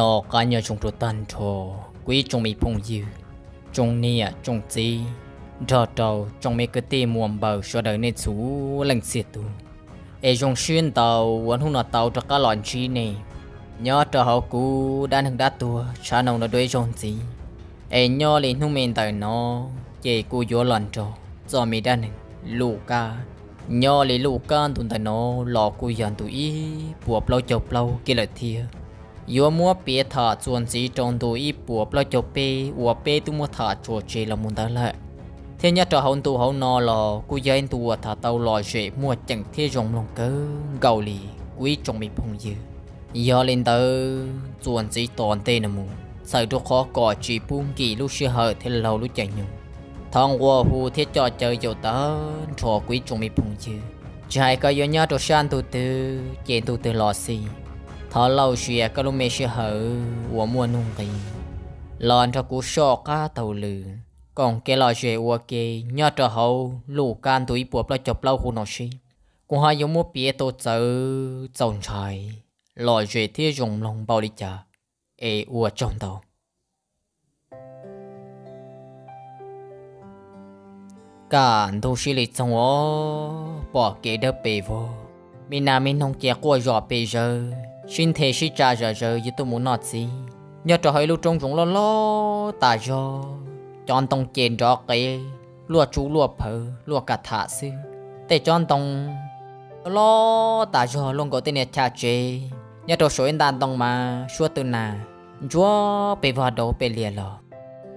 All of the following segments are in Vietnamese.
nó cá nhờ chúng tôi tan thổ quý chúng mình phong dư chúng nia à, chúng chi thọ tàu chúng mình cứ tìm muộn bầu cho đời nên chú lành xiết tu ai chúng xuyên tàu vẫn không nó tàu cho cả lọn chi nè, nhớ cho họ cú đã được đã tua cha nông nó đuôi chúng gì ai nhớ lên không mình tới nó chỉ cú vô lọn cho cho mình đã nên lù ca nhớ lên lù ca tụi tới nó lọ cú dần tụi ý buộc lâu chọc lâu kia là thiệt yo mua bia thả chuẩn chỉ trong đồ y bùa lo cho bê và bê tu mua thả cho chế là muốn tới lại thế nhá cho hậu tu hậu nọ lò cú dây tu thả tàu lò chế mua chẳng thế rồng lòng cơ gầu lì quý trong bị phong dư yo lên tới chuẩn chỉ toàn tê nè mù sợ đồ khó cỏ chỉ buông kỳ lúc xưa hở thế lâu lúc chạy nhung thằng qua hù thế cho chơi dầu tớ trò quý trong bị phong dư chạy cái yo nhá cho san tu tư chèn tu tư lò xì thở lâu xìa à, cái lúc mẹ sẽ hở của mua nung gì lon cho cú sọ cá tàu lử còn cái lò xìa uo kê nhớ trở hậu lũ can túi buộc lo chọc lâu khu nó xì cũng hai giống mua bia tô chở chồng trời lò xìa thiết dùng lòng bao đi chờ ê uo trong tàu cả đồ xí lịch trong ó bỏ kế đỡ bề vô mình nào mình không chè qua giò bề giờ xin thề xin trả giờ giờ như tôi muốn nói gì nhớ trở hơi lưu trong chúng lo lo ta do chọn tông chèn rõ cái lúa chú lúa phở lúa cả thả sư để chọn tông lo ta do luôn có tên là cha chế nhớ trở số đàn tông mà xua từ nà chúa bị vào đầu bị lìa lò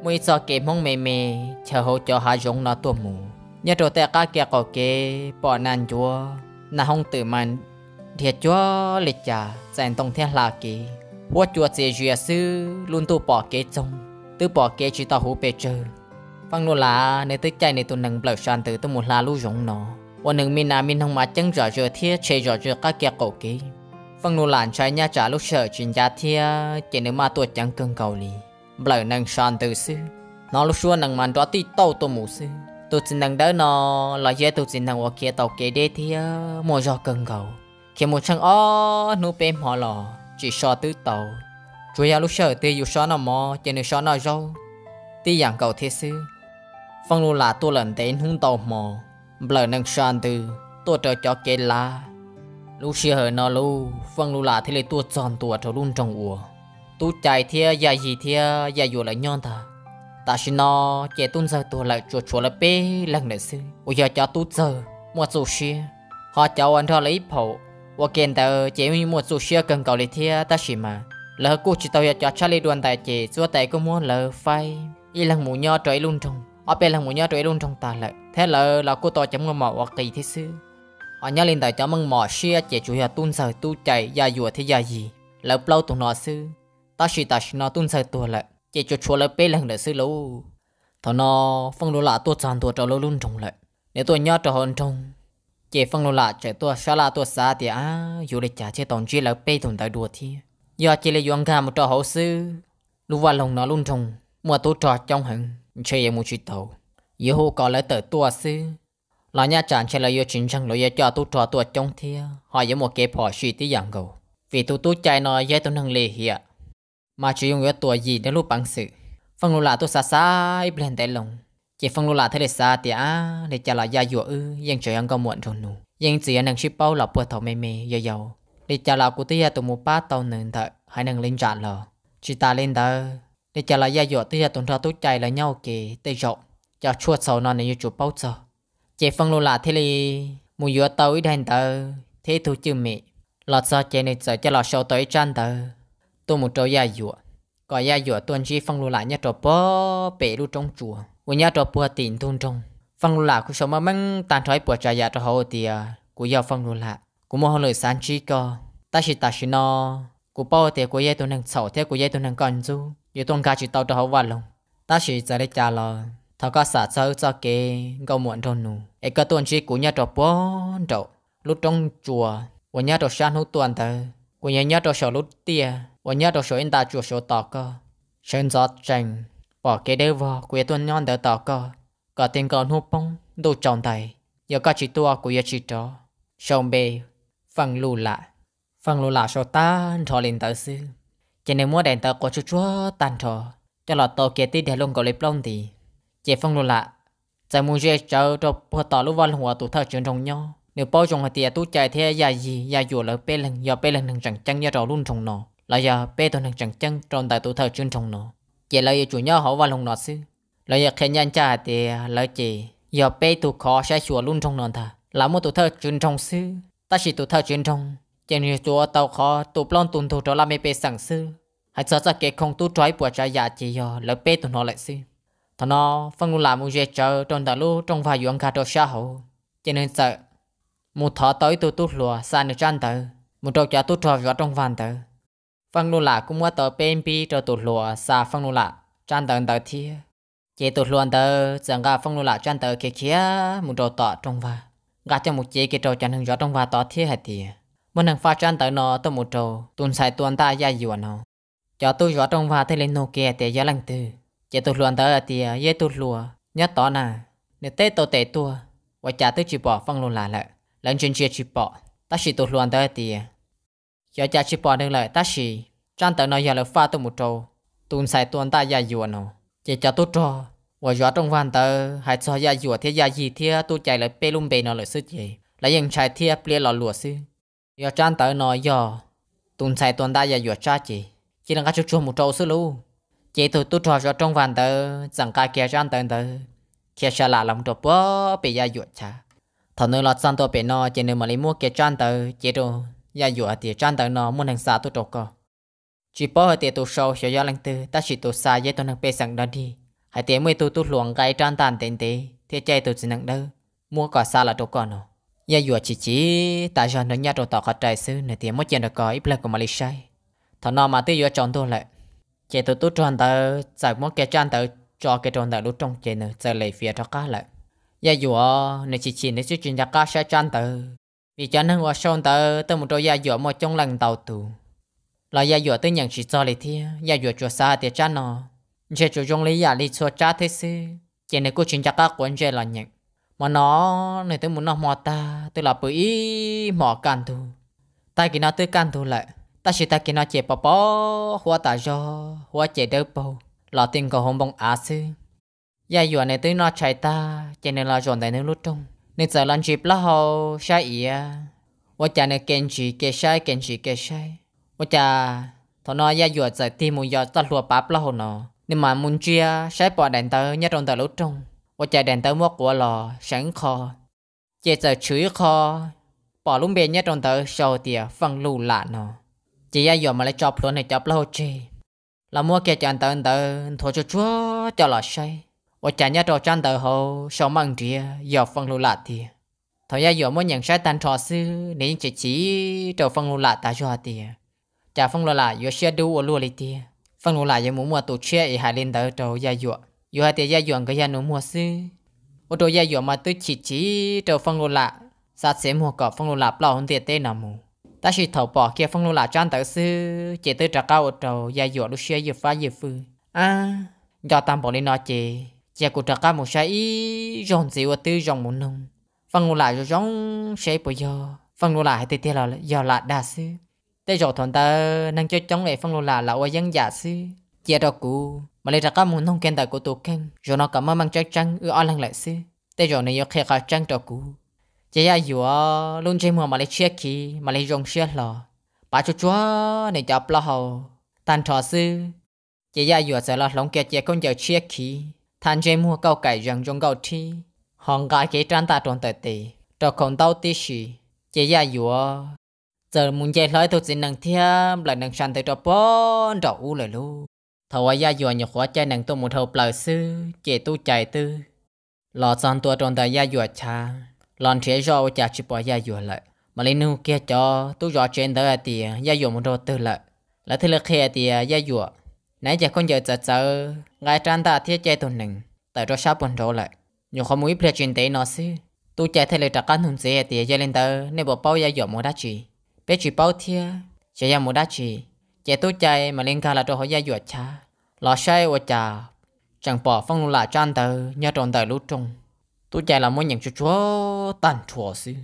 mỗi giờ kể mong mẹ mẹ chờ hậu cho hai giống nó tuồng mù nhớ trở tại các kia có kê bỏ nan chúa là hông tự mình thiệt cho lịch trả dành tông thiên là kỳ hoa chúa chế duyệt sư luôn tu bỏ kế trông tu bỏ kế chỉ tao hú bê chơ phăng nô là nếu tư chạy nếu tu nâng blau sàn tử tu một là lưu rộng nó và nâng minh nam minh hồng mà chân rõ rửa thiệt chế rõ rửa các kia cầu kế phăng vâng nô làn trái nhà trả lúc sợ chuyện gia thiệt chỉ nếu mà tuột chẳng cơn cầu lì blau nâng sàn tử sư nó lúc xưa nâng màn đó tí tàu tu mù sư tu chỉ nâng đỡ nó là dễ tu chỉ nâng ở kia tàu kế đê thiệt mua rõ cơn cầu khi một chân ó nụ bê mò lò chỉ so tứ tàu chúa ya lúc sợ tê dù so nó mò chỉ nên so nó râu tì dạng cầu thế sư phong lu là tu lần đến hung tàu mò bờ nâng xoan từ tu trở cho kê la lúc xưa hở nó lu phong lu là thế lấy tu tròn tu trở luôn trong ủa tu chạy thia ya gì thia ya dù lại nhon ta ta xin nó chạy tuôn giờ tu lại chuột chuột lại bê lần nữa sư ôi giờ cho tu giờ mua dù xia họ cháu anh thọ lấy phổ 我见到姐妹们做事更搞力贴，但是嘛，lỡ cô chỉ tao cho Charlie đoàn tại chị chúa tại cô muốn lỡ phai, y lăng mũ nho trời luôn trong, ở bên lăng mũ nho trời luôn trong ta lỡ, thế lỡ là cô tao chấm ngâm mỏ hoặc kỳ thế sư, ở nhà lên tại cho măng mỏ xia chị chủ nhà tuôn sợ tu chạy gia dùa thế gia gì, lỡ lâu tụi nó sư, ta chỉ ta chỉ nó tuôn sợ tu lại, chị cho chùa lỡ bê lăng lỡ sư lâu, thằng nó phong đồ lạ tu tròn tu trò lâu luôn trong lỡ, nếu tôi nho trò hơn trong chế phong lô lạ chế tua xa lạ tua xa thì à dù để trả chế tổng chế là bê thùng tại đùa thì giờ chế là yuan gà một trò hậu sư lúc vào lòng nó luôn trồng mùa tu trò trong hẳn chế yếu một chút tàu yếu hô có lấy tờ tua sư là nhà chàng chế là yếu chính chẳng lo yếu cho tu trò tua trong thì hỏi yếu một cái phò suy tí dạng cầu vì tu tu chạy nó dễ tu năng lì hiạ mà chỉ dùng yếu tua gì để lúc bằng sự phong lô lạ tua xa xa ít lên tay lòng chỉ phong lula thế để xa thì á để trả lại gia dụa ư yên trời ăn có muộn rồi nu, yên chỉ ăn đang ship bao là bữa thầu mê mê giờ giàu để trả lại của tia tụ một ba tàu nền thật, hãy nâng lên trả lờ chỉ ta lên đó để trả lại gia dụa tia tụn thọ tốt chạy là nhau kì tự rộng cho chuột sầu non này như chuột bao giờ chỉ phong lula thế đi, mùi dụa tàu ít đèn tờ thế thu chưa mẹ lọt sao chế này sợ cho lọt sâu tới trăn tờ tôi một trâu gia dụa có gia dụa tuần chi phong lula nhất trò bó bể luôn trong chùa วันนี้ตัวปวดตีนทุ่งจงฟังลุละกูสมมันตันทอยปวดใจยาตัวเขาตีกูอยากฟังลุละกูมองเลยสันชีก็ตาชิตาชินอกูเป้าเตะกูเย่ตัวหนึ่งเสาเตะกูเย่ตัวหนึ่งก่อนจูอยู่ตรงกาจิตเอาตัวเขาวันลงตาชิจะได้จ่าลอเขาก็สาเซอจะเกก็หมวนทนนูไอ้ก็ตัวชีกูเนี่ยตัวปอนเจ้าลุตรงจัววันนี้ตัวชานหูตัวเตอกูเนี่ยเนี่ยตัวเสาลุเตียวันนี้ตัวเสาอินตาจัวเสาตอก็เชิญจอดจัง bỏ cái đeo vào của tuần nhon đỡ tỏ cờ có tiền còn hô bông đồ tròn thầy giờ có chỉ tua của giờ chỉ trò xong bê phẳng lù lạ phẳng lù lạ cho ta thọ lên tờ sư chỉ nên mua đèn tờ có chút chúa tàn thọ cho lọt tàu kia tí để luôn gọi lấy plong thì chỉ phẳng lù lạ giờ muốn chơi chơi cho bỏ tỏ lúc tụ thợ chuyện trong nhau nếu bao trong tiền tụ chạy theo gia gì gia dù là bê lần giờ bê lần thằng chẳng chăng ya trò luôn trong nó là giờ bê tôi thằng chẳng chăng tròn tại tụ thợ chuyện trong nó chỉ lời chủ nhau họ vào lồng nọ sư lời khen nhân cha thì lời chỉ giờ bé tụ khó sẽ chùa luôn trong nọ thà làm một tụ thơ truyền trong sư ta chỉ tụ thơ truyền trong chỉ như chùa tàu khó tụ plon tụn thủ trở lại mấy bé sẵn sư hãy sợ ra kẻ không tu trói bùa trái giả dạ chỉ giờ lời bé tụ nó lại sư thằng nó phân làm một việc chờ trong đại lũ trong vài yuan cả đồ xã hội cho nên sợ một thọ tới tu tu lùa xa được tranh tử một trâu chả tu trò vào trong vàn tử Phang nụ lạ cũng mua tờ PMP cho tụt lùa xa phang nụ lạ tràn tờ tờ thi. Chế tụt lùa tờ chẳng gà phang nụ lạ tràn tờ kia kia một trò tọa trong và. Gà cho một chế kia trò chẳng hứng gió trong và tọa thi hạt thì. Một hàng pha tràn tờ nó tờ một trò tuần xài tuần ta gia dùa nó. Cho tôi gió trong và thấy lên nô kia tề gió lăng tư. Chế tụt lùa tờ thì dễ tụt lùa nhớ tỏ nà. Nếu tê tổ tệ tua, và trả tôi chỉ bỏ phang nụ lạ lợ. Lần chuyện chia chỉ bỏ, ta chỉ tụt lùa tờ thì giờ cha chỉ bỏ được lời taxi trang tới nói giờ là pha tôi một trâu tuôn sai tuần ta gia dùa nó chỉ cho tôi cho và gió trong văn tờ hãy cho gia dùa thế gia gì thế tôi chạy lại bê lung bề nó lại sư gì lấy những trái thế ple lò lùa sư giờ trang tới nói giờ tuôn sai tuần ta gia dùa cha chỉ chỉ là các chú chú một trâu sư luôn chỉ tôi tôi cho gió trong văn tờ chẳng cả kia trang tới tờ kia sẽ là lòng trộm bó bị gia dùa cha thằng nơi lọt sang tôi bê nó chỉ nên mà lấy mua kia trang tờ chỉ rồi ya yu a tia trang tang nó muốn hang sa tu to ko chỉ bỏ hai tia tu sâu cho gió lang tư ta chỉ tu sa ye tôi nang pe sang đó đi hai tia mới tu tu luồng cái trang tàn tên tế tia chạy tu chỉ nang đâu mua cỏ sa là to con no ya yu chỉ chỉ ta cho nó nhà trâu tàu khát trái sư nửa tia mất chuyện được có ít lần của malaysia thằng nó mà tư yu chọn tu lệ, chạy tu tu chọn tờ giải mất cái trang tờ cho cái tròn tờ lúc trong chạy nữa giờ lấy phía cho cá lại ya yu nửa chỉ chỉ nửa chỉ chuyện nhà cá sẽ trang tờ vì chẳng nên qua sông tờ tờ một trôi gia dọa một trong lần tàu tù là gia dọa tới nhận chỉ cho lấy thia gia dọa cho xa tiệt cha nó chế cho trong lý giả lý chùa cha thế sư chế này cô chính chắc các quân chế là nhận mà nó này tới muốn nó mò ta tôi là bưởi mò can thù ta kia nó tới can thù lại ta chỉ ta kia nó chế bỏ bò hoa ta do hoa chế đỡ bầu là tiền của hồng bông á sư gia dọa này tới nó chạy ta chế này là dọn tại nơi lút trong nên giờ lần chụp là hồ sai ý à và cha nè kiên chì kiên sai kiên chì kiên sai và cha thằng nó ya vừa giờ thì muốn giờ tao lùa bắp là hồ nó nên mà muốn chia sai bỏ đèn tờ nhất trong tờ lỗ trong và cha đèn tờ mua của lò sáng khó, chế giờ chửi khó, bỏ lúc bên nhất trong tờ sau tiệt phăng lù lạ nó chỉ ya vừa mà lại chọc luôn này chọc là hồ chê là mua kia cho anh tớ anh tớ thôi cho chúa cho lò sai và chả nhớ trò chăn tờ hồ sau măng trìa dọc phân lô lạ thì thời gian dọc muốn nhận sai tan trò sư nên chỉ chỉ trò phân lô lạ ta cho thì chả phân lô lạ dọc xe đu ở lì thì phân lô lạ dọc muốn mua tổ xe ý hại lên tờ trò gia dọc dọc hai tờ gia cái gia nó mua sư ô trò gia dọc mà tôi chỉ chỉ trò phân lô lạ sát xế mua cọp phân lô lạ bảo hơn tiền tê nào mù ta chỉ thầu bỏ kia phân lô lạ trăn tờ sư chỉ tới trà cao ở trò gia dọc lúc xe dọc phá dọc phư à do tam bỏ lên nó chê chỉ có trả cả một sai dòng gì và tư dòng một nông phần ngủ lại cho giống sai bây giờ phần ngủ lại thì thế là giờ là đa sư thế rồi thằng ta năng cho chống lại phần ngủ lại là dân giả sư chỉ đó cũ mà lấy trả cả một nông khen tại của tổ khen rồi nó cảm ơn mang trái ở ở ăn lại sư thế rồi này khi cả trăng đó cũ chỉ là vừa luôn chơi mưa mà lấy chia khi mà lấy dòng chia lò bà chú chúa này chọc lo hầu tan trò sư chỉ là vừa sẽ là lòng kia chỉ không giờ chia khi Thằng chế mua câu cải rằng trong câu thi. Hòn gái kế trang ta trốn tới tì. Trò không đau tí xì. Chế gia dùa. Giờ muốn chế lối thuộc xin năng thiêm. Lại năng sản tới trò bốn. Trò u lại lưu. Thầu ai gia dùa nhục hóa chế năng tôi một hộp lời sư. Chế tu chạy tư. Lọ son tua trốn tới gia dùa cha. Lọn chế rô chả chụp bỏ gia dùa lại. Mà lên nu kia cho. Tu rõ trên tới tì. Gia dùa một đồ tư lại. Là thế lực kia tì gia dùa nãy giờ con giờ giờ giờ ngay trang ta thiết chế tuần nừng tại cho sắp buồn rồi lại nhiều không muốn phải chuyện tế nó xí tôi chạy theo lời trả căn hùng dễ thì giờ lên tờ nên bộ bao giờ dọn mua đá chỉ biết chỉ bao thia chạy ra mua đá chỉ chạy tôi chạy mà lên ca là cho họ ra dọn cha lò say và trà chẳng bỏ phong là trang tờ nhớ tròn tờ lũ trung tôi chạy là muốn nhận cho chúa tàn chúa xí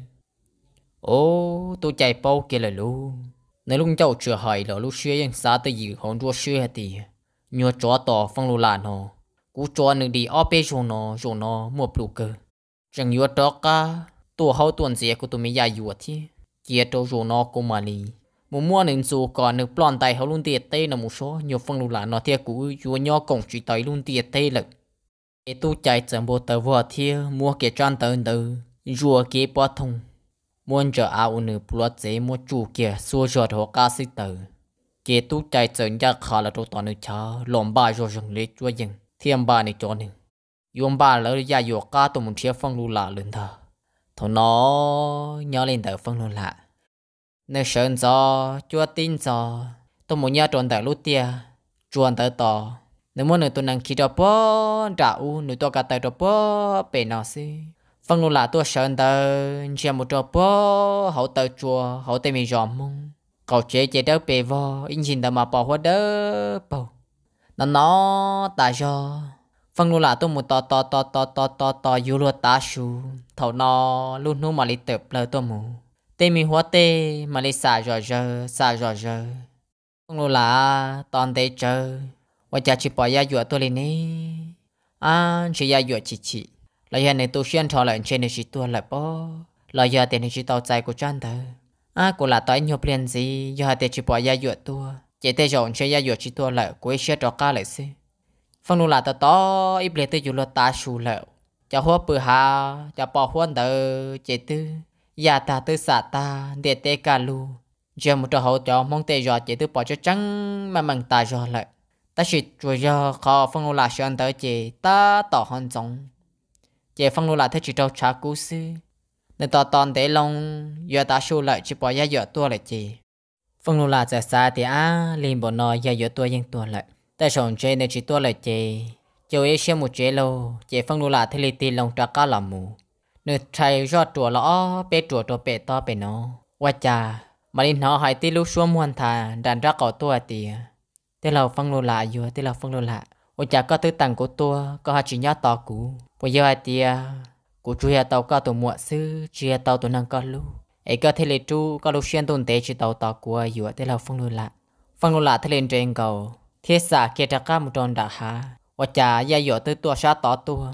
ô tôi chạy bao kia lời luôn nếu lúc cháu chưa hỏi là lúc xưa yên xa tới gì hồn chúa xưa thì nhớ cho tỏ phong lù lạ nó cú cho nữ đi ở bên chỗ nó chỗ nó mua bù cơ chẳng nhớ đó cả tổ hậu tuần dễ của tụi mình dạy dùa thì kia cho chỗ nó cũng mà đi một mua nên dù còn được plon tay hậu luôn tiệt tây là một số nhớ phong lù lạ nó thì cú chúa nhỏ cổng chỉ tới luôn tiệt tây lực cái tu chạy chẳng bộ tờ vợ thiệt mua cái trang tờ tờ rùa cái bó thông muốn cho áo nữ bùa chế mua chủ kia xua cho thổ ca sĩ tử kế tu chạy chân ra khá là đồ toàn nữ cha lòng ba cho rừng lê chúa dừng thiên ba này cho nữ yếm ba lỡ ra yo ca tụm một chiếc phong lưu lạ lên thờ thổ nó nhớ lên tờ phong lưu lạ nơi sơn gió chúa tin gió tôi muốn nhớ tròn tờ lút tia tròn tờ tò nếu muốn nữa tôi năng khi đó bó trả u nếu tôi cả tờ đó bó bể nó xí phong vâng, luôn là tôi sợ anh ta chỉ một trò bó hậu tờ chùa hậu tê mình dòm mông cậu chế chế đỡ bề vò in xin ta mà bỏ hoa đỡ bầu nó nó ta cho phong vâng, luôn là tôi một to to to to to to to yếu luôn ta su thầu nó luôn nu mà lì tập lơ tôi mù tê mình hoa tê mà lì xả rồi giờ xả rồi giờ phong vâng, luôn là toàn thế chơi và cha chỉ bỏ ra dùa tôi lên đi à chỉ ra dùa chỉ chỉ là giờ này tôi xuyên thọ lại trên này chỉ tua lại bỏ, là giờ tiền này chỉ tàu chạy của chân thờ à cô là tới nhiều liền gì giờ tiền chỉ bỏ ra dựa tua chỉ tới rồi chơi ra dựa chỉ tua lại cuối xe trò ca lại xí phong nu là tao to ít liền tới dù lo ta sù lại, cho hoa bự hà cho bỏ huân đờ chỉ tư giờ dạ ta tư xả ta để tê cả lu giờ một trò hậu cho mong tê giờ chỉ tư bỏ cho trắng mà mằng ta giờ lại ta chỉ rồi giờ khó phong nu là sơn tới chỉ ta tỏ hơn giống chế phong lưu lại thế chỉ trâu chả cú sư nên tỏ toàn để lòng giờ ta xu lại chỉ bỏ ra giờ tua lại chị phong lưu lại giờ xa thì á liền bỏ nó giờ giờ tua yên tua lại ta sòng chế nên chỉ tua lại chị chiều ấy xem một chế lâu chế phong lưu lại thế li ti lòng trả cá làm mù nên chạy do chùa lõ bé chùa chùa bé to bé nó quá cha mà đi nó hỏi ti lúc xuống muôn thà đàn ra cỏ tua thì thế là phong lưu lại giờ thế là phong lưu lại ôi cha có tư tặng của tua có hai chỉ nhớ to cũ bây giờ thì cô chú ya tàu có tổ muộn sư chú tàu tụ năng có lu ấy có thế là chú có lu xuyên tồn tế chỉ tàu tàu của vừa thế là phong lưu lạ phong lưu lạ thế lên trên cầu thiết xã kia trạc ca một tròn đã hạ và chả ya vừa từ tua sát tỏ tua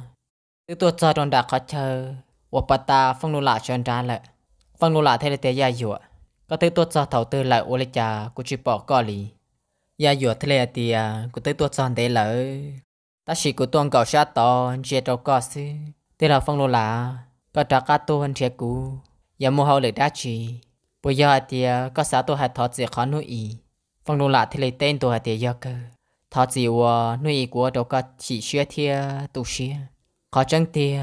tới tua cho tròn đã khó chờ và bắt ta phong lưu lạ tròn ra lại phong lưu lạ thế là thế ya vừa có từ tua sát tàu từ lại ô lê chả của chú bỏ có lì ya vừa thế là thì cô từ tua cho tế lại ta chỉ có tuôn cầu sát to chia trâu có sư thế là phong lô là có trả cả tu hơn chia cũ giờ mua hậu lực đã chỉ bây giờ thì có xã tu hạt thọ gì khó nuôi ý phong lô là thì lấy tên tu hạt thì giờ cơ thọ gì của nuôi của đâu có chỉ xưa thì tu xưa khó chân thì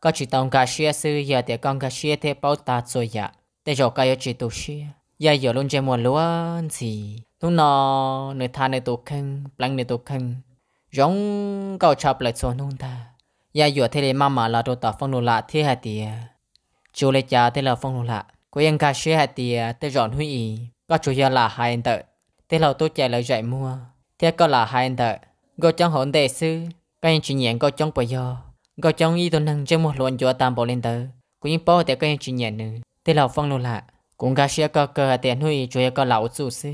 có chỉ tông cả xưa sư giờ thì con cả xưa thì bảo ta rồi dạ thế cho cái chỉ tu xưa giờ giờ luôn chơi mua luôn gì lúc nó người than người tu khăn plăng người tu khăn giống cầu chập lại xuống nung ta ya vừa thế là mama là đồ tỏ phong nô lạ thế hạt tì chú lấy cha thế là phong nô lạ cô yên cả xe hạt tì thế dọn huy ý có chú ya là hai anh tợ thế là tôi chạy lại dạy mua thế có là hai anh tợ gọi trong hỗn đệ sư có những chuyện nhận gọi trong bởi do gọi trong y tôi nâng trên một luận chúa tam bảo lên tờ cô yên bảo thế có những chuyện nhận nữa thế là phong nô lạ cũng ca sĩ có cơ hạt tì huy chú ya có lão sư sư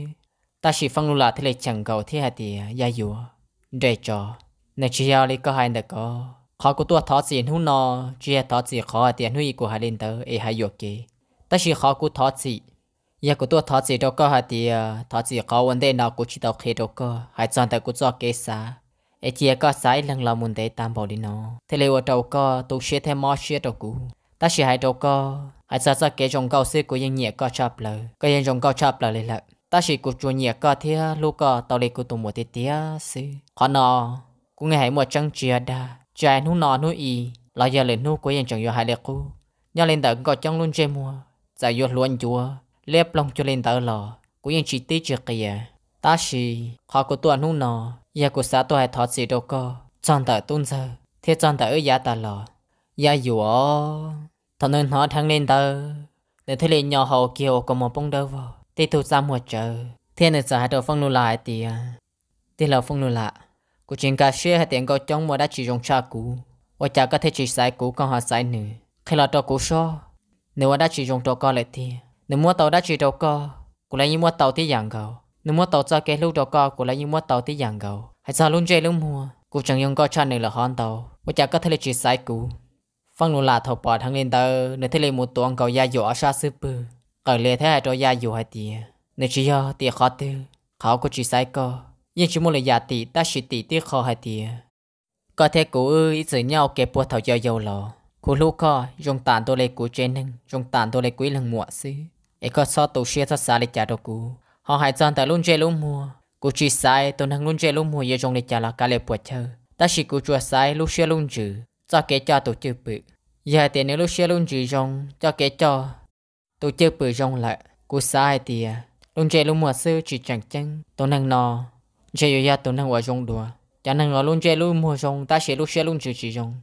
ta chỉ phong nô lạ thế là chẳng cầu thế hạt tì ya vừa để cho nên chỉ yêu lý có hai đứa có khó của tôi thọ tiền hú nó chỉ là thọ tiền khó tiền hú của hai linh tử ấy hai dục kì tất nhiên khó của thọ tiền giờ của tôi thọ tiền đâu có hai tiền ờ, thọ tiền khó vấn đề nào của chỉ đâu khi đâu có hai chọn tớ của cho kế xa ấy chỉ có sai lần là muốn để tam bảo đi nó thế liệu đâu có tôi sẽ thêm mò sẽ đâu cũ tất nhiên hai đâu có hai sao sợ kế trong câu sư của những nghĩa có chập lời có những trong câu chập lời lại ta chỉ cụ chủ nhẹ cả thế lúc cả tàu lịch của tụ một tiết tiết sư khó nọ cũng nghe hãy một trăng chia đa trái nu nọ nu y là giờ lên nu của yên chẳng yêu hai lệ cụ nhà lên tàu có trăng luôn chơi mua giải yêu luôn chùa lép lòng cho lên tàu lò của yên chỉ tí chưa kìa ta chỉ họ của tuần nu nọ giờ của xã tôi thoát gì đâu cơ chọn tàu tuân giờ thế chọn tàu ở giá ta lò nhà dù thằng nên họ thằng lên tàu để thấy lên nhà hậu kiều có một bông đâu vào thì tụ ra một chờ thiên là sợ hai đầu phong lưu lại thì à. thì là phong lưu lại, cụ chính cả xe hai tiếng có trong mùa đã chỉ dùng cha cũ và cha có thể chỉ sai cũ còn họ sai nữa khi là tàu cũ so nếu đã chỉ dùng tàu co lại thì nếu mua tàu đã chỉ đầu co cũng lấy như mua tàu thì dạng gầu nếu mua tàu cho cái lúc đầu co cũng lấy như mua tàu thì dạng gầu hay sao luôn chơi luôn mua cụ chẳng dùng co cha nữa là hoàn tàu và cha có thể chỉ sai cũ phong lưu lại thầu bỏ thằng lên tờ nếu thế lấy một tuần cầu gia dỗ xa sư bư cởi lệ thế cho gia dù hai tỷ nên chỉ do tỷ khó tư khó có chỉ sai co nhưng chỉ muốn là giả tỷ ta chỉ tỷ tỷ khó hai tỷ có thể cụ ư ý sử nhau kẹp bùa thảo giao dầu lò cụ lúc co dùng tàn đô lệ cụ trên nâng dùng tàn đô lệ quý lần mua xứ ấy có so tàu xe thoát xa lịch trả đồ cũ, họ hãy chọn tại luôn chơi luôn mua cụ chỉ sai tôi đang luôn chơi luôn mua giờ dùng lịch trả là cả lệ bùa chơi ta chỉ cụ chua sai lúc xe luôn chữ cho kẻ cho tổ chức bự giờ tiền nếu lúc xe luôn chữ dùng cho kẻ cho Tôi chưa bự rong lại. Cô sai thì à? luôn chơi luôn mùa sư chỉ chẳng chân. Tôi năng nò. Chơi giờ tôi năng ở rong đùa. chẳng năng nó luôn chơi luôn mùa rong. Ta sẽ luôn chơi luôn chỉ chỉ rong.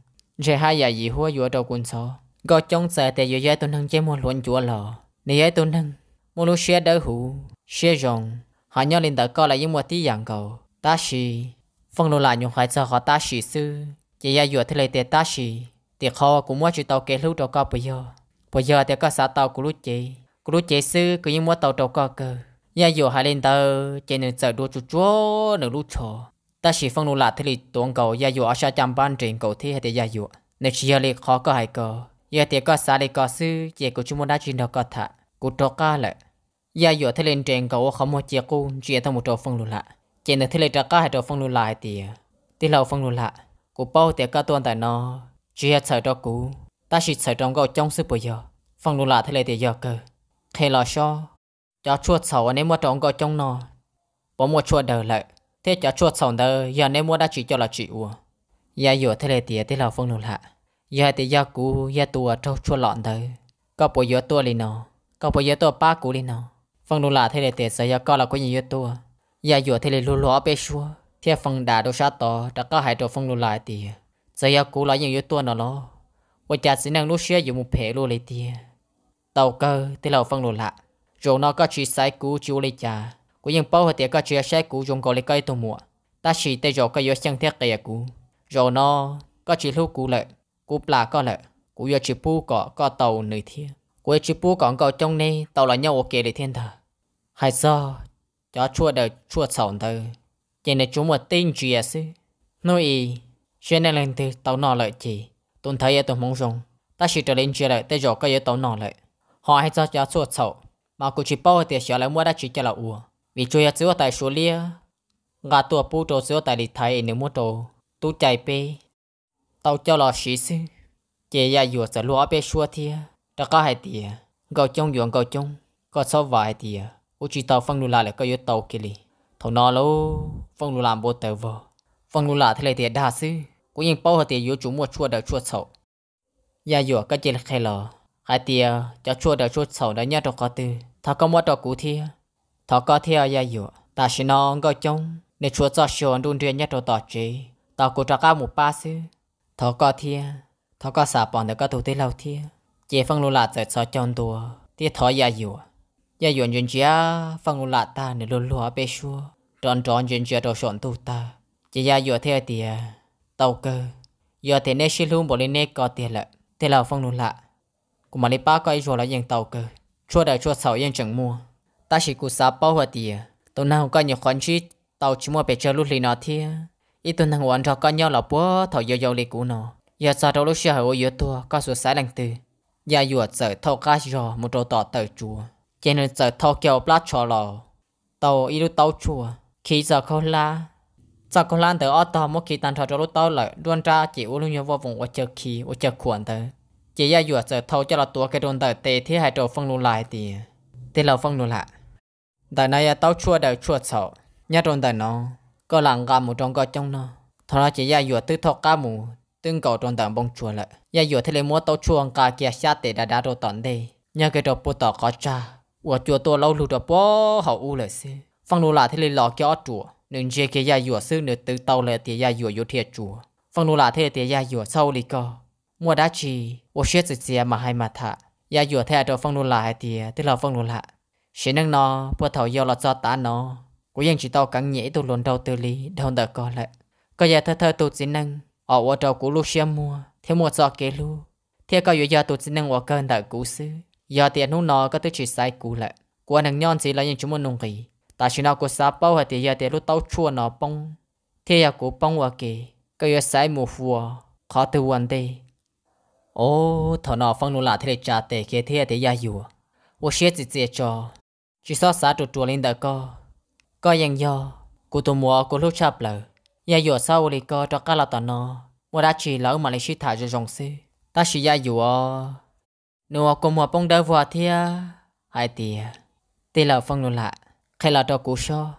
Chơi hai giờ gì hoa giữa đầu quần sọ. Gọi trong sợ thì giờ giờ tôi năng chơi mùa luôn chùa lò. Này ấy tôi năng. Mùa luôn chơi đỡ hủ. chơi rong. Họ nhau lên tờ co là những mùa tí dạng cầu. Ta chỉ. Phong lô lại nhung hoài sợ họ ta chỉ sư. Chỉ ra vừa thế này thì ta chỉ. Thì họ cũng muốn chỉ tàu kể lúc cho cao bây giờ bây giờ thì có xã tàu của lúc chị của lúc chị sư cứ như mua tàu tàu cơ cơ nhà dù hai lên tàu chị nên sợ đua chú chúa nửa lúc chỗ ta chỉ phong lù lạ thì tuần cầu nhà dù ở xa trăm ban trình cầu thi hay thì nhà dù nếu chỉ giờ khó có hai cơ giờ thì có xã liền có sư chị của chúng muốn đã trình đâu có thà, của trâu ca lại nhà dù thấy lên trình cầu không mua chị cô chuyện thằng một trâu phong lù lạ chị nên thế lên trâu ca hay trâu phong lù lạ thì thì lâu phong lù lạ của bao thì có tuần tại nó chỉ sợ trâu cũ ta chỉ sợ trong cầu trong sư bây giờ phòng lù lạ thế này thì giờ cơ khi là cho cho chuột sầu anh em mua trống có trong nó bỏ mua chuột đời lại thế cho chuột sầu đời giờ anh em mua đã chỉ cho là chị u. giờ giờ thế này thì thế là phòng lù lạ giờ thì giờ cũ giờ tua trâu chuột lợn đời có bộ giờ tua liền nó có bộ giờ tua ba cũ liền nó phòng lù lạ thế này thì giờ có là có nhiều giờ tua giờ giờ thế này lù lù ở bên xua thế phòng đã đồ sát to đã có hai đồ phòng lù lại thì giờ giờ cũ là những giờ tua nó lo 我家只能录些有木陪录的的。tàu cơ thì lầu phân lùa lạ rồi nó có chỉ sai cú chú lấy cha của những bao hồi tiệc có chỉ sai cú dùng gọi lấy cây tôm mùa ta chỉ tay rồi có yếu chân thiết cây cú rồi nó có chỉ lúc cú lệ cú là có lệ cú yếu chỉ pu có có tàu nơi thiên cú chỉ pu còn cầu trong này tàu là nhau ok để thiên thờ hay sao cho chua đời chua sầu thờ chỉ này chúng một tin chuyện sư à nói ý chuyện này lên từ tàu nọ lợi chỉ tôi thấy ở tôi mong rằng ta chỉ trở lên chuyện lại tới rồi có yếu tàu nọ lợi họ hay cho cho chuột sầu mà cũng chỉ bao tiền xóa lại mua đã chỉ cho là u vì chủ yếu chủ tại số lia ngà tua pu trâu chủ tại đi thay nếu mua đồ tu chạy pe tàu cho là xí xí chị ya vừa sợ lúa bé xua thì đã có hai tiền gạo trong ruộng gạo trong có sáu vài tiền u chỉ tàu phân lù lại có yếu tàu kia li thầu nó lô phân lù làm bộ tàu vợ phân lù lại thì lại tiền đa sư cũng nhìn bao tiền yếu chủ mua chua đợi chua sầu ya vừa cái chị là khai hai tia ờ, cho chua đầu chua sầu đã nhớ được có từ thọ có mua được cũ thì thọ có theo gia ờ, dạ dụ ta xin nó ngồi chung để chua cho sườn đun riêng nhất được tỏ trí tao cũng cho các một ba sư thọ có thia thọ có xả bọn để có thủ tế lâu thia chế phân lô lạt giải cho chọn tua, tia thọ gia dạ dụ gia dạ dụ chuyện chia phân lô lạt ta nên luôn lúa bê xua tròn tròn chuyện chia đồ sọn tu ta chế gia dụ theo tia ờ, tàu cơ giờ thì nên xin luôn bỏ lên nét có tiền lệ thế là phân lô lạt của mà ba cái rồi là yên tàu cơ chua đời chua sầu yên chẳng mua ta chỉ cú sá bao hoa tìa tôi nào có nhiều khoản chi tàu chỉ mua bể chơi lúc lì nó thia ít tôi nào hoàn cho có nhau là bố thầu dầu dầu lì cũ nọ, giờ sao đâu lúc xưa hồi yếu tua có số sái lành từ giờ ruột sợ thâu cá rò một đầu tỏ tờ chùa cho nên sợ thâu kéo plát cho lò tàu ít lúc tàu chùa khi giờ không la giờ không lan tới ở tàu một khi tan trò cho lúc tàu lại đuôn ra chỉ uống luôn nhau vào vùng ở chợ khi ở chợ khuẩn tới chỉ ra dùa giờ thâu cho là tua cái đồn đời tê thế hai trâu phong lù lại thì tê là phong lù lại đời này tao chua đời chua sợ nhà đồn đời nó có làng gà mù trong có trong nó thằng nó chỉ ra dùa tư thọ cá mù tương cầu trong đời bông chua lại nhà dùa thế lấy mua tao chua cá kia xa tê đã đã rồi tận đây nhà cái trâu bù tỏ có cha ủa chua tua lâu lù trâu bó hậu u lại xí phong lù lại thế lấy lò kéo chùa nên chỉ cái nhà dùa xứ nửa tư tàu lại thì nhà dùa vô thiệt chùa phong lù lại thế thì nhà dùa sau lì co mua đá chỉ, ô sẽ chỉ chỉ mà hai mặt thà, ya dù thay đồ phong luôn lại thì tức là phong luôn lại, sẽ nâng nó, bữa thầu yêu là cho ta nó, cố yên chỉ tao cắn nhẽ tôi luôn đầu tư lý, đâu đỡ có lại. coi giờ thơ thơ tôi chỉ nâng, ở ở đầu cũ lúc xem mua, theo mua cho kế lu, theo coi vừa giờ tôi chỉ nâng ở cơn đợi cũ xứ, giờ tiền lúc nó có tôi chỉ sai cũ lại. của nâng nhon chỉ là những chúng muốn nung kỳ, ta chỉ nào của sa bao hay thì giờ tiền lúc tao chua nó bông, theo giờ của bông ở kỳ, coi giờ sai mua phù, khó từ quần đi ô thọ nọ phong nụ là thế cha tệ kia thế để à, gia dù ô xét gì gì cho chỉ so sánh trụ trụ lên đời co co co ยัง do cô tụ mua cô lúc chập lờ gia dù sau đi co cho cả là tọ nọ mua đã chỉ lỡ mà lấy shit thả cho dòng sư ta chỉ gia dù ô nụ à, cô mua bông đỡ vừa thế hai à? tia tê là phong nụ là khai là cho cú so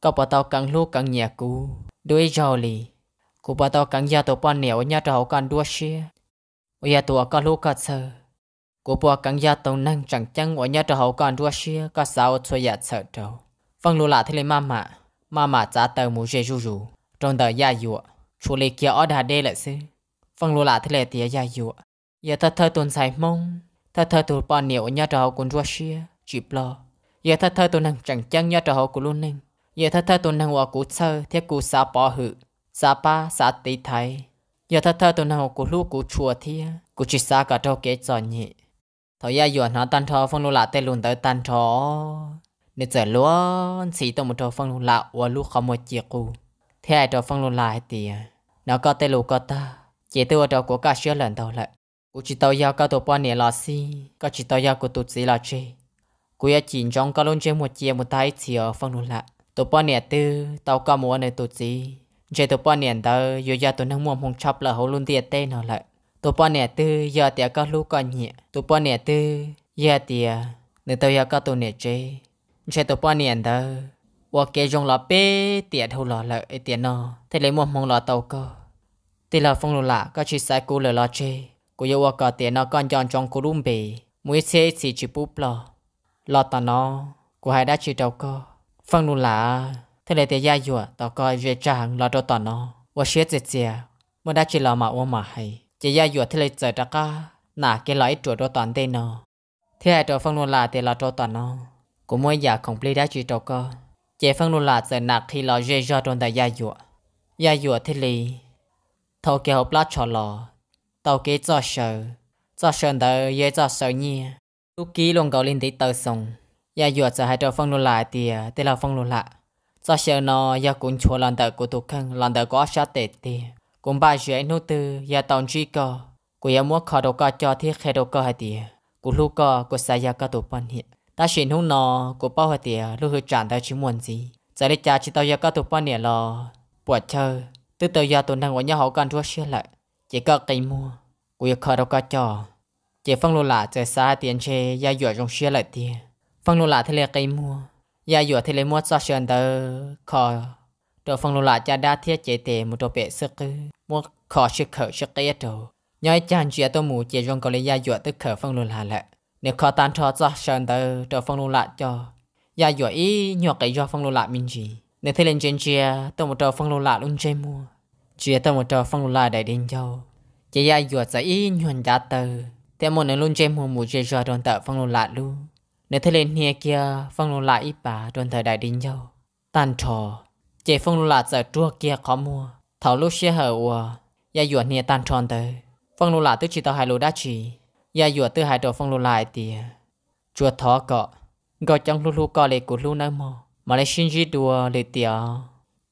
có bảo tao càng lúc càng nhẹ cú đuôi rồi lì cú bảo tao càng gia tổ pan nẻo nhà trò hậu con đua xe Ôi ya tùa có lũ cả sơ Cô bùa cắn gia tàu năng chẳng chăng ở nhà trở hậu còn rùa xìa Có sao cho nhà dạ sợ đâu? Vâng lũ lại thấy lê mà mạ trả tờ giá tàu mù dê rù rù Trong tờ gia dùa Chú lê kia ở đà đê lại sư Vâng lũ lại thấy lê tía gia dùa Ya thật thơ tuần sai mông Thật thơ tùa bọn nhiều nhà trở hậu còn rùa xìa Chịp lo Ya thật thơ tuần năng chẳng chăng nhà trở hậu của luôn ninh Ya thật thơ tuần năng ở cụ sơ Thiết cụ sao bỏ hự sao ba xa tí thái giờ thật thơ tụi nào của lúc của chùa thì của chỉ xa cả trâu kế cho nhị, thôi ya yuan nó tan thọ phong lu lạ tê lùn tới tan thọ nên giờ luôn xí tụi một trâu phong lu lạ và lúc không một chiếc cụ thế ai trâu phong lu lạ thì nó có tê lù có ta chỉ tôi trâu của cả sữa lần đầu lại của chỉ tao yêu cả tụi ba nè là si cả chỉ tao yêu của tụi gì là chi của ya chỉ trong cả luôn chơi một chiếc một tay ở phong lu lạ tụi ba nè tư tao cả muốn này tụi gì chế tôi bảo nền tớ giờ giờ tôi đang mua mong chọc là hậu luôn tiệt tên nó lại tôi bảo nền tư giờ tiệt có lũ còn nhẹ tôi bảo nền tư giờ tiệt nếu tôi giờ có tôi nền chế chế tôi bảo nền tớ hoặc cái dòng là bê tiệt hậu là lợi tiệt nó thế lấy mua mong là tàu cơ thế là phong lù lạ có chỉ sai cú lừa lo chế cú yêu có tiệt nó còn chọn trong cú đun bể mũi xe chỉ chỉ búp lò lò tao nó cú hai đã chỉ đầu cơ phong lù lạ thế này thì gia dùa tao coi về trang lo cho tao nó và xế dễ dễ mà đã chỉ lo mà ô mà hay chỉ gia dùa thế này giờ đã cả nà cái loại chuột cho toàn đây nó thế hệ cho phong luôn là thì là cho toàn nó cũng mỗi giả không biết đã chỉ cho cơ chỉ phong luôn là giờ nà khi lo về cho toàn tại gia dùa gia dùa thế này thâu kia hộp lá cho lò tao kế cho sờ cho sợ đỡ dễ cho sợ nhia lúc kia luôn cầu lên tới tờ sông gia dùa giờ hai cho phong luôn là thì à, thế là phong luôn lại Sa xe nó ya cũng chua lần đầu của tụ khăn lần đầu có sát tệ tì. Cũng ba dễ nô tư ya tòng truy co, Cô ya muốn khó đồ cơ cho thiết khai đồ cơ hay tì. Cô lúc co cô xa ya cơ tụ bần hiện. Ta xin hôn nó cô bao hay tì lúc hư tràn ta chỉ muốn gì. Giờ đi cha chỉ tao ya cơ tụ bần hiện lo, bùa chơi. Từ từ ya tụ năng của nhà hậu cần rua xe lại. Chỉ có cây mua. Cô ya khó đồ cơ cho. Chỉ phân lưu lạ trời xa tiền chê ya dựa trong xe lại tì. Phân lưu lạ thế lệ cây mua giờ dạ dù thì lấy mua cho sơn tờ khó đồ phong lula cha đa thiết chế tề một đồ bệ sức mua khó sức khởi sức cái đồ nhói chàng chia tôi mù chế trong cầu lấy giờ dạ dù tức khởi phong lula lệ nếu khó tan cho cho sơn tờ đồ phong lula cho giờ dạ dù ý nhọ cái do phong lula mình gì nếu thế lên trên chia tôi một đồ phong lula luôn chơi mua chia tôi một đồ phong lula đại đến châu chế giờ dù sẽ ý nhuận đã tờ thế một nơi luôn chơi mua mù chế cho đòn tờ phong lula luôn nếu thế lên hìa kia phong lùng lại ít bà đồn thời đại đình dâu. tan trò. Chế phong lùng lại giờ trua kia khó mua. Thảo lúc xe hở ua. Gia dùa hìa tan tròn tới. Phong lùng lại tức chỉ tàu hải lù đá chỉ. Gia dùa tư hải đồ phong lùng lại tìa. Chua thó cọ. Gọi trong lù lù cọ lệ của lù nơi mò. Mà lệ xin dì đùa lệ tìa.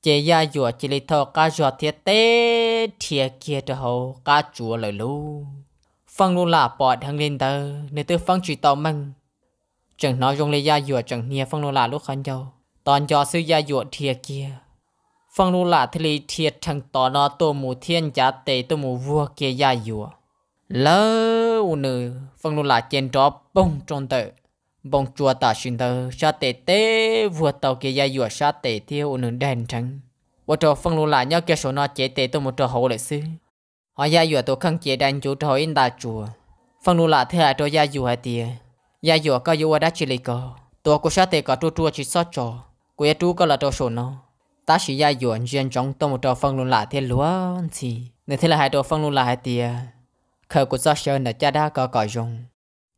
Chế gia dùa chỉ lệ thọ cá dùa thiệt tê. Thiệt kia trở hầu cá chùa lời lù. Phong lù lại bỏ thằng lên tờ. Nếu tư phong chỉ tàu măng chẳng nói rung lê gia dùa chẳng nia phong lô lạ lúc khăn dâu tòn gió sư gia dùa thìa kia phong lô lạ thì lì thìa thằng tỏ nó tổ mù thiên giá tệ tổ mù vua kia gia dùa lỡ nữ phong lô lạ chén đó bông tròn tợ bông chua ta xin tờ sa tệ tê vua tàu kia gia dùa sa tệ thiêu nữ đèn trắng bộ trò phong lô lạ nhau kia số nó chế tệ tổ một trò hậu lệ sư họ gia dùa tổ khăn chế đàn chú trò in đà chùa phong lô lạ thế à trò gia dùa tìa ya yo ka yo da chi li ko to ko sha te ka tu tu chi so cho ko ya tu ka la to so no ta shi ya yo jen chong to mo to phong lu la the lua chi ne the la hai to phong lu la hai tia à, khờ của sa sơn đã cha đã có cõi dùng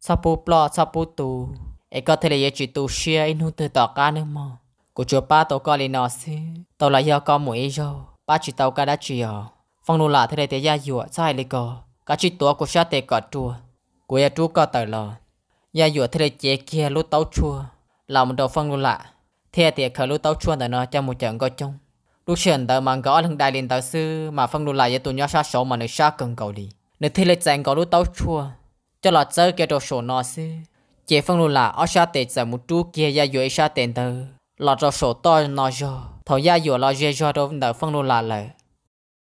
sa pu plo sa pu tu e có thể là ye chỉ tu xia in hun từ tỏ ca nữa mà của chúa ba tàu có lên nó xí tàu là do con mũi yo ba chỉ tàu ca đã chỉ ở à, phong lu là thế này thế gia dụa sai lấy cò cả chỉ tua của sa tề cọ chùa của ya chú có tờ Nhà dụ thế che kia lúc tàu chua Là một đầu phân luôn lạ Thế thì khởi lúc tàu chua tại nó cho một trận coi chung Lúc chuyện tờ mang gõ lần đại liền tờ sư Mà phân luôn lại với tụi nhỏ xa số mà nữ xa cần cầu đi Nữ thế lệ chẳng có lúc tàu chua Cho là chơi kia đồ sổ nó sư che phân luôn là ở xa tệ chẳng một chú kia Nhà dụ xa tệ tờ Là đồ sổ to nó dô Thổ gia dụ là dê dô đồ tờ phân luôn là lời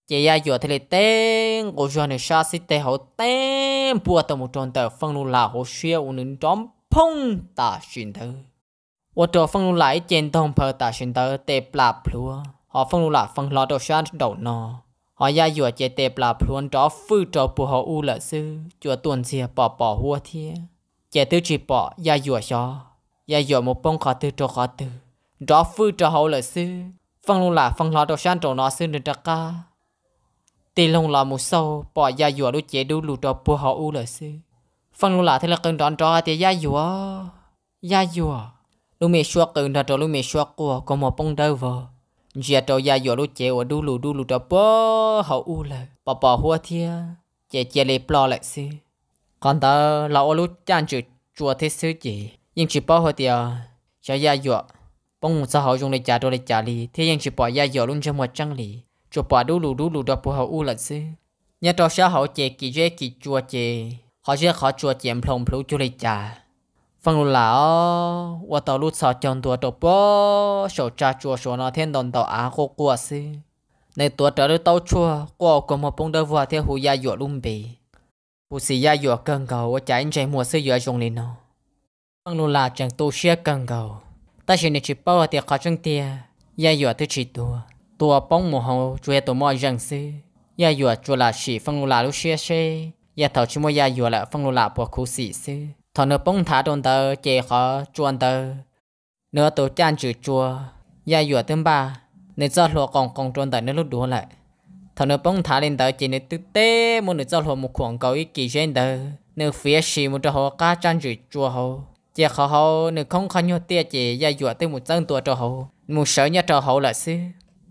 Chế gia dụ thế lệ tên Của dô nữ si xí tệ hậu tên em bùa tao một tròn tờ phân lù là hồ xia u nướng tróm phong ta xuyên thơ ô trò phân lù lại trên thông phờ ta xuyên thơ tê plà plua họ phân lù là phân lọ đầu sáng đầu nò họ ya dùa chế tê plà pluôn tró phư trò bùa họ u lợ sư chùa tuần xìa bỏ bỏ hua thia chế tư chỉ bỏ ya dùa cho ya dùa một bông khó tư trò khó tư tró phư trò hậu lợ sư phân lù là phân lọ đầu sáng đầu nò sư nửa trà ca tì lông lò mù sâu bỏ da dùa đôi chế đu lù trò bùa họ u lợi sư phân lù lạ thế là cần đón trò thì da dùa da dùa lù mì xua cần đón trò lù mì xua của có một bông đâu vờ giờ trò da dùa đôi chế ở đu lù đu lù trò bùa họ u lợi bỏ bỏ hua thia chế chế lì plò lại sư còn tớ là ô lù chan chữ chùa thế sư chỉ nhưng chỉ bỏ hua thia cho da dùa bông sao họ dùng để trả đồ để trả lì thế nhưng chỉ bỏ da dùa luôn cho một trăng lì cho bà đu lù đu lù đập bù hậu u lật xí nhà trò xã hậu chè kỳ dễ kỳ chua chè họ dễ khó chua chè em phong phú chú lì trà phong lù là ô và tàu lút sọ chồng tua đập bó sầu trà chua sầu nó thiên đòn tàu á khô cua xứ này tua trở đứa tàu chua qua có một bông đơ vừa theo hù gia dọa lùm bì bù xì gia dọa cân cầu và chạy chạy mùa xứ dọa dùng lì nó phong lù là chẳng tu xe cân cầu ta chỉ nên chỉ bao tiệc khó chân tia gia yểu tới chỉ tua ตัวป้องหมูหงช่วยตัวมอยังซื้อยาหยวดจัวละฉีฟังลูลาลูเชียเชยาเถาชิมวยาหยวดละฟังลูลาปัวคูสีซื้อถอนเนื้อป้องถาโดนเตอเจขอจวนเตอเนื้อตัวจานจืดจัวยาหยวดเต็มบ้าเนื้อจอดหัวกองกองจวนเตอเนื้อลูกดูแหละถอนเนื้อป้องถาเล่นเตอเจเนื้อตึ๊ดเต้มันเนื้อจอดหัวมุขวงเกาอีกี่เจนเตอเนื้อเฟียชีมันจะหัวก้าจานจืดจัวเขาเจขอเขาเนื้อคงขันยัวเตี้ยเจยาหยวดเต็มหมดจังตัวจะเขาหมูเสือยัดจะเขาละซื้อ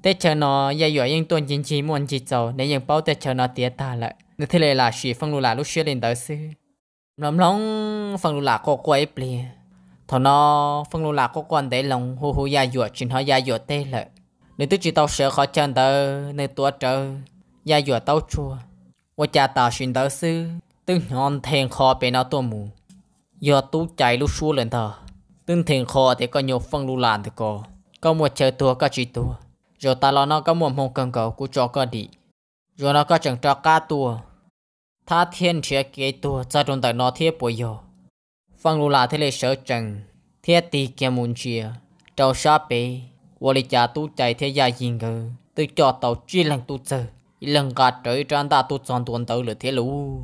tết chờ nó giờ giờ yên tuần chính chỉ muốn chỉ giàu nên yên bao tết chờ nó tiếc ta lại như thế này là chỉ phong lù là lúc xưa lên tới sư lắm lắm phong lù là có quay bì thằng nó phong lù là có quan để lòng hù hù ya dừa chuyện họ ya dừa tê lại nếu tôi chỉ tao sợ khó chân tớ nên tôi chờ ya dừa tao chua và cha ta xin tớ sư từng nhon thèn khó bên nó tôi mù giờ tú chạy lúc xua lên thờ từng thèn khó thì có nhiều phong lưu làn thì có có một chờ tua có chỉ tua rồi ta lo nó có một mông cần cầu của cho cơ đi rồi nó có chẳng cho cá tua tha thiên chia kế tua cho trong tại nó thiết bồi yo phong lưu là thế lệ sở chẳng thiết tì kia muốn chia trâu sa bể vô lý cha tu chạy thế gia yên ngờ tự cho tàu chi lần tu chờ lần gạt trời tràn ta tu chọn tuần tàu lửa thế lũ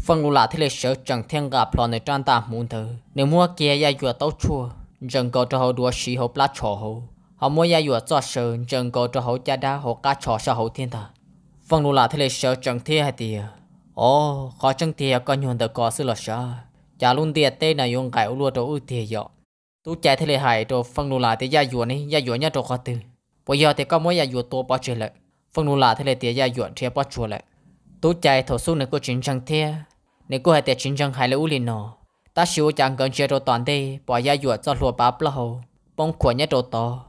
phong lưu là thế lệ sở chẳng thiên gặp lo này tràn ta muốn thử nếu mua kia gia vừa tàu chua chẳng có cho họ đua sĩ họ plát chó họ họ mua gia dùa cho sự trường cổ cho hậu cha đá hộ cá trò cho hậu thiên thờ phong vâng, lưu là thế lệ sợ chẳng thiên hay tìa ồ khó chẳng tìa có nhuận được có sự là sợ chả luôn tìa tê này dùng cái lúa đồ ưu tìa dọ tú chạy thế lệ hải đồ phong vâng, lũ là thế gia dùa này gia dùa nhá đồ khó từ bây giờ thì có mỗi gia dùa tổ bỏ chơi lại phong vâng, lưu là thế lệ tìa gia dùa chia bỏ chùa lại tú chạy thổ su này cô chính chẳng thiên này cô hai tìa chính chẳng hải lũ liền nọ ta sử dụng gần chơi đồ toàn thế, bỏ gia dùa cho lúa bắp lâu bông của nhá đồ to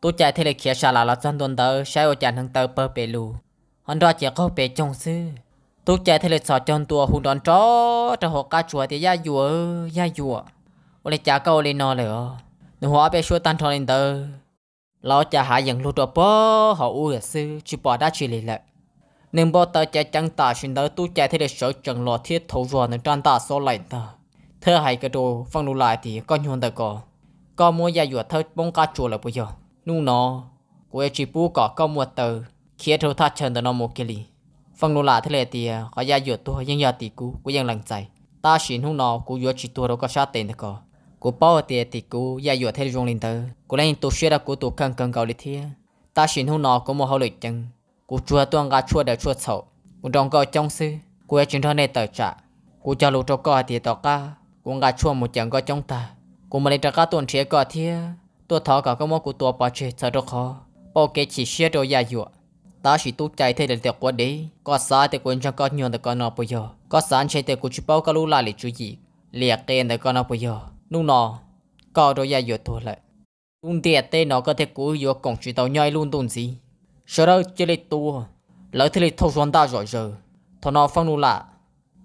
tôi chạy thì lại khía xa là là dân tuần tờ sai ở chạy hàng tờ bờ bể lù hắn đó chỉ có bể trông sư tôi chạy thì lại sợ chân tua hùng đòn chó cho họ cá chuột thì gia dùa gia dùa ở lại chả câu lên nó rồi nó hóa bể chuột tan tròn lên tờ lão chả hạ dạng lụt ở bờ họ u ở sư chỉ bỏ đã chỉ lì lại nên bỏ tờ chạy chẳng tả xin tờ tôi chạy thì lại sợ chẳng lọ thiết thấu rồi nên trang tả số lạnh tờ thơ hay cái đồ phân vâng đủ lại thì có nhuận tờ có có mua gia dùa thơ bông cá chuột là bây giờ nung nó cô ấy e chỉ bu cỏ công một từ khi thâu thắt chân nó một cái lì phong nô lạ thế này thì có gia dụt tôi nhưng giờ thì cú cú ยัง lành chạy ta xin hung nó cú dụt chỉ tôi đâu có sát tiền được có cú bảo thì thì cú gia dụt thế dùng lên tới cú lên tôi xuyên ra cú tôi cần cần cầu đi thế ta xin hung nó cú một hậu lực chân cú chua tuang cá chua để chua sầu cú đồng cầu trong sư cú ấy chuyển thân này tới trả cú cho lũ cho coi thì tao ca cú cá chua một chân coi trong ta cú mà lên trả cá tuần trẻ coi thế ตัวทอกับก็มองกูตัวปอเชสะดอกคอปอเกชิเชียโดยาอยู่ตาชิตุใจเทเดลเตกวดีก็สาแต่กวนจังก็ยอนแต่ก็นอปยอก็สารเชแต่กูชิเป้าก็รู้ลาลิจุยีเลียกเตนแต่ก็นอปยอนุ่งนอก็โดยาอยู่ตัวเลยลุงเตียเตนอก็เทกูอยู่กงชิตาย่อยลุงตุนสีเชอร์เจลิตัวแล้วเทลิทอชวนตาจ่อยเจอทอนอฟังนูละ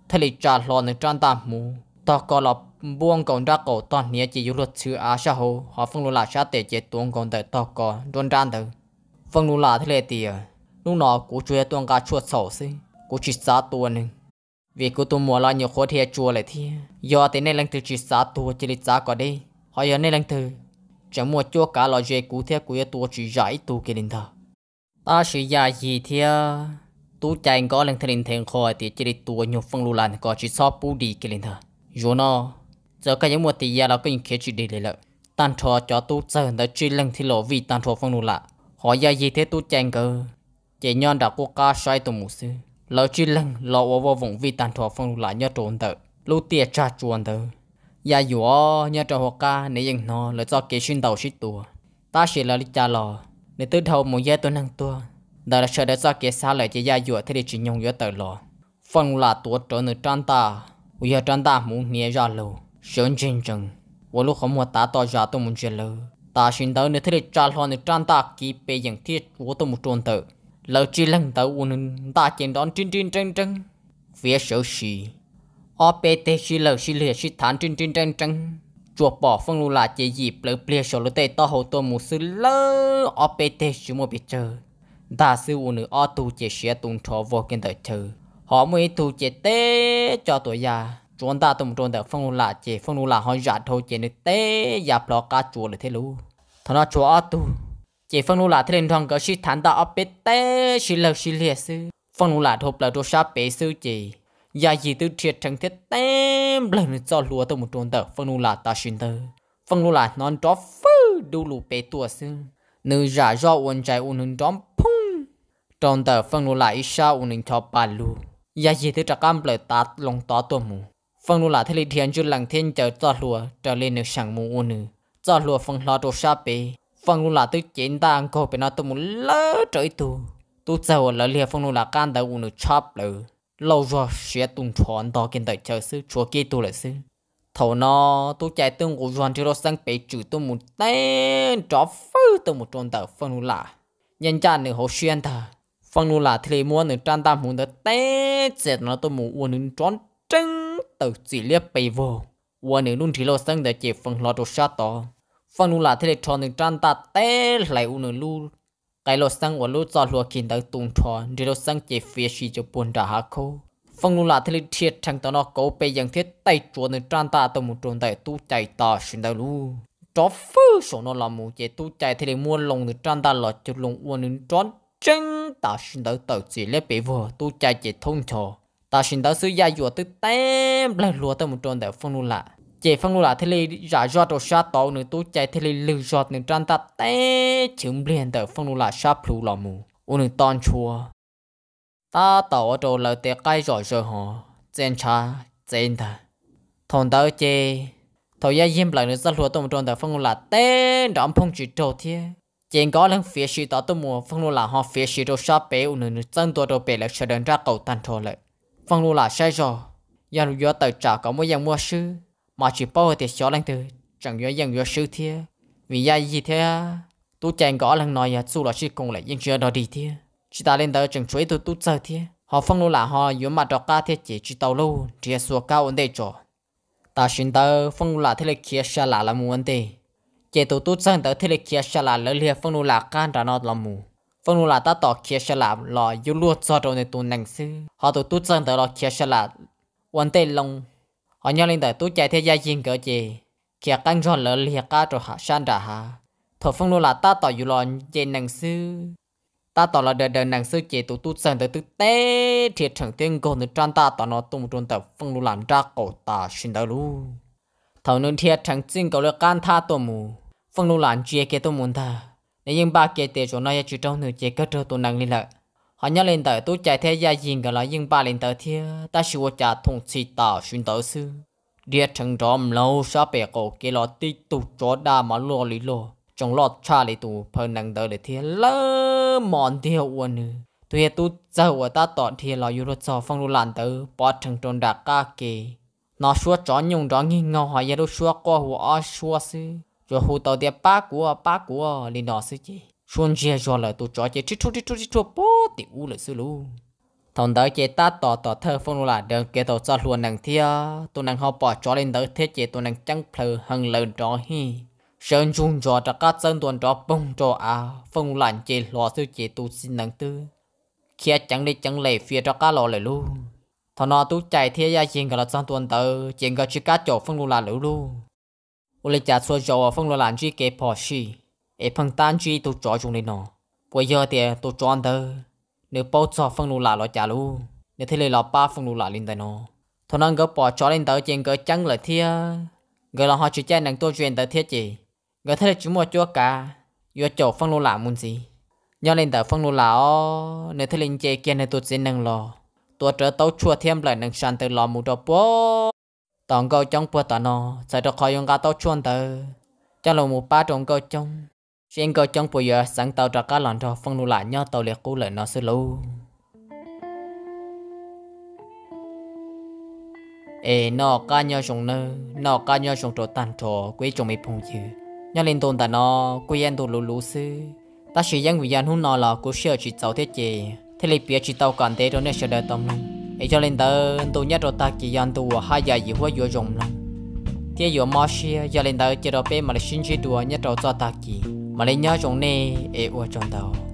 เทลิจ่าหลอนในจานตามมู buông cổ, chỉ luật sư họ phân phân thử lệ lúc cú cú chuột xí vì cú tụi mua lo nhiều khó thiệt chua lại thì do thế nên lần thứ chỉ xá tu chỉ lịch xá có đi họ giờ nên lần thứ chẳng mua chua cả lo dễ cú thiệt cú tu chỉ giải tu kia linh thờ ta sử già gì thiệt tu chạy có lần thứ linh thèn khỏi thì chỉ lịch tu nhiều phân lưu lan có chỉ so bù đi kia linh thờ dù nó giờ cái những một tỷ giờ là cái những kế chuyện đi lại tan trò cho tu giờ đã truy lăng thì lộ vì tàn thọ phong nụ lạ họ giờ gì thế tu chèn cơ chỉ nhon đã cố ca xoay tụ mù sư lỡ truy lăng lộ vô vô vùng vì tàn thọ phong nụ lạ nhớ trốn tờ lũ tiệt cha chuồn tờ giờ dạ dù ó nhớ trò họ ca nãy giờ nó lỡ cho kế xuyên đầu shit tua ta sẽ là lý trả lò để tư thầu một giờ tu năng tua đó là sợ để cho kế xa lại chỉ giờ dù thế thì chỉ nhung nhớ tờ lò phong là tua trở nữ trang ta giờ chân ta muốn nhẹ ra lù sớm chân chân vô lúc không mua ta to ra tôi muốn chơi lù ta xin tới nếu thấy trả loan thì chân ta kịp bề dạng thiết vô tôi một trôn tự lỡ chỉ lần tới uốn ta chiến đón chân chân chân chân phía sở sĩ ở bề tê sĩ lỡ sĩ lìa sĩ thán chân chân chân chân chuột bỏ phong lưu là chế dịp lỡ bìa sở lỡ tê to hồ tôi một sự lỡ ở bề tê sĩ một biệt chơi ta sư uốn ở tu chế sĩ tung trò vô kiến tới chơi họ mới thu chế tế cho tuổi già chúng ta tụng trốn được phong là chế phong là họ giả thôi chế nước tế giả bỏ cá chùa để thế lu thằng nó chùa tu chế phong là thế nên thằng cái sĩ thản ta ở bên tế sĩ lộc sĩ liệt sư phong là thục là đồ sa bể sư chế giả gì tư thiệt thành thiết tem, lần nữa cho lúa tụng trốn được phong là ta xin tơ phong là non chó phứ đu lù bể tua sư nữ giả do uốn trái uốn hướng đóm phung tròn tờ phong là ít sao uốn hình cho bàn lù ya gì từ trạc âm lời tát lòng tỏ tổ mù phong lù là thế lý thiên chú lăng thiên chờ cho lùa trở lên nước sẵn mù ô nữ cho lùa phong lo đồ xa bê phong lù là từ chiến ta ăn cổ bê nó tổ mù lỡ trời tù tu chờ lỡ lìa phong lù là can đầu ô nữ chóp lỡ lâu rồi sẽ tung tròn đó kiến đợi chờ sư chúa kia tu lại sư thầu nó tu chạy tương của doanh chưa sang bê chữ tu mù tên tró phư tu mù tròn tờ phong lù là nhân cha nữ hồ xuyên thờ phong nu là thề mua nửa trang tam hùng tới té chết nó tôi muốn uống nửa tròn trứng từ chỉ liếc bề vô uống nửa luôn chỉ lo sân để chỉ phong lo đồ sát to phong nu là thề tròn nửa trang ta té lại uống nửa luôn cái lo sân uống luôn cho luôn kinh tới tung tròn để lo sân chỉ phía xì cho buồn đã hạ khô phong nu là thề thiệt thằng tao nó cố bề dạng thiết tay chuột nửa trang ta tôi muốn tròn tại tu chạy ta xin tới luôn chó phư số nó là một chế tu chạy thề mua lồng nửa trang ta lọt chuột lồng uống nửa tròn chân ta xin đỡ tờ chỉ lẽ bị vừa tu chạy chỉ thông trò ta xin đỡ sư gia dụ tới tem lại lúa tới một tròn để phong lưu lạ chỉ phong lưu lạ thế li giả do đồ sát tổ nữa tu chạy thế li lư giọt nữa trăn ta té chứng liền tới phong lưu lạ sa plu lò mù u nữa ton chua ta tàu ở chỗ lời tiệc cay rồi rồi họ chân cha chân ta thằng đỡ chê thằng gia yên lại nữa rất lúa tới một tròn để phong lưu lạ té đóng phong chỉ trâu thiê chuyện có lần phía sĩ tao tôi mua phong lưu là họ phía sĩ đồ shop bé u nữ chân tôi đồ bé là sẽ đơn ra cầu tan thôi lại phong lưu là sai rồi giờ lúc giờ trả có một dạng mua sư mà chỉ bao thì cho lần thứ chẳng nhớ dạng mua sư thế vì gia gì thế tu chàng có lần nói là dù là sư cùng lại nhưng chưa đó đi thế chỉ ta lên tới chẳng chuối tôi tu chơi thế họ phong lưu là họ yếu mặt đó ca thế chỉ chỉ tàu lâu chỉ số cao ổn định cho ta xin tao phong lưu là thế là kia xa lạ là muốn định chế tổ tu sang tới thế lực kia sẽ là lỡ liệt phong nô là can ra nó làm mù phong nô là ta tỏ kia sẽ là lò yêu luộc cho rồi này tu nành sư họ tổ tu sang tới lò kia sẽ là quan tê long họ nhau linh tới tu chạy thế gia riêng cỡ chế kia căng rồi lỡ liệt cả rồi hạ san ra ha thổ phong nô là ta tỏ yêu lò chế nành sư ta tỏ là đời đời nàng sư chế tổ tu sang tới tức tế thiệt thẳng tiên gồm nữ trang ta tỏ nó tung trôn tập phong lũ làm ra cổ ta xin đỡ lũ thảo nương thiệt thẳng chinh cầu lực can tha tổ mù phong lưu lãn chia kia tôi muốn thà nếu như ba kia tiền chỗ này chỉ trong nửa chia cất trơ tôi năng lên lại họ nhớ lên tới tôi chạy theo gia đình cả là nhưng ba lên tới thia ta sửa trả thông xì tàu xuyên tới sư địa chẳng trộm lâu sao bè cổ kia lo tí tụ chó đa mà lo lý lo trong lo cha lý tụ phần năng tới để thia lơ mòn thia uôn nữa tôi tu giờ của ta tọt thia lo yêu cho phong lưu lãn tới bỏ chẳng trộm đạc ca kì nó xua chó nhung đó nghi ngờ họ giờ đâu xua qua hồ ó xua sư cho hú tàu đẹp ba của ba của linh đó sư chỉ xuân chia cho lời tụ chó chị chích chút chích chút chích chút bố thì u lời sư luôn thằng đó chỉ ta tỏ tỏ thơ phong là đường kể tàu cho luôn nàng thia tụ nàng họ bỏ cho lên tới thế chị tụ nàng chẳng phờ hằng lần đó hi sơn chung cho tất cả sơn tuần đó bông cho à phong lạnh chỉ lo sư chỉ tụ xin nàng tư kia chẳng đi chẳng lệ phía cho cá lò lời luôn thằng nó tụ chạy thia gia chuyện cả là dân tuần tới chuyện cả chỉ cá chỗ phong là lũ luôn u lê cha xua giàu phong lan chi kế bỏ chi e phăng tan chi tu chó lên nó bây giờ thì tu chó ăn tơ nếu bao cho phong lo lan lo cha lu nếu thế là ba phong lo lên tay nó thôi năng gỡ bỏ lên tơ trên gỡ trắng lại thia gỡ là họ chỉ chơi năng tu chuyện tơ thiết gì gỡ thế là chúng cả yo chỗ phong lo lan muốn gì nhớ lên tờ phong lo lan nếu lên chơi kia này tu sẽ năng lo tua trở tàu chua thêm lại năng sàn tơ lo mù đó bố tòng câu chống bữa tao nó sẽ được khỏi dùng cả tao chuồn tờ cho lầu một ba trong câu chống xin câu chống bây giờ sáng tàu ra cá lòn cho phong lưu lại nhớ tàu liệt cú lại nó sư lưu ê nó cá nhau chung nơ nó cá nhau chung trộn tàn trộn quý chung mày phùng dữ nhau lên tồn tại nó quý em tụ lú lú sư ta chỉ dân vì dân hôn nó là cú sửa chỉ cháu thiết chế thế là bia chỉ tàu còn thế đó nên sẽ đợi tâm lòng ấy cho nên tớ tôi nhớ rồi ta chỉ dọn tù hai giờ gì hoa vừa dùng nó. thế vừa mò xe cho nên tớ chỉ đó bé mà là xin chỉ tù nhớ rồi cho ta chỉ mà lấy nhớ trong này ai ở trong đầu